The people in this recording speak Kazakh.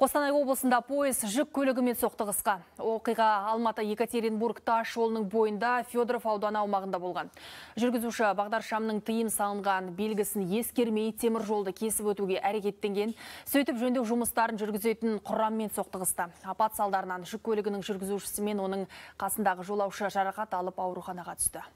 Қостанай облысында пойыз жүк көлігімен соқтығысқа. Оқиға Алматы Екатеринбург таш жолының бойында Федоров ауданы аумағында болған. Жүргізуші бағдаршамның тыйым салынған белгісін ескермей темір жолды кесіп өтуге әрекеттенген, сөйтіп жөндеу жұмыстарын жүргізетін құраммен соқтығысты. Апат салдарынан жүк көлігінің жүргізушісі мен оның қасындағы жолаушы жарақат алып ауруханаға түсті.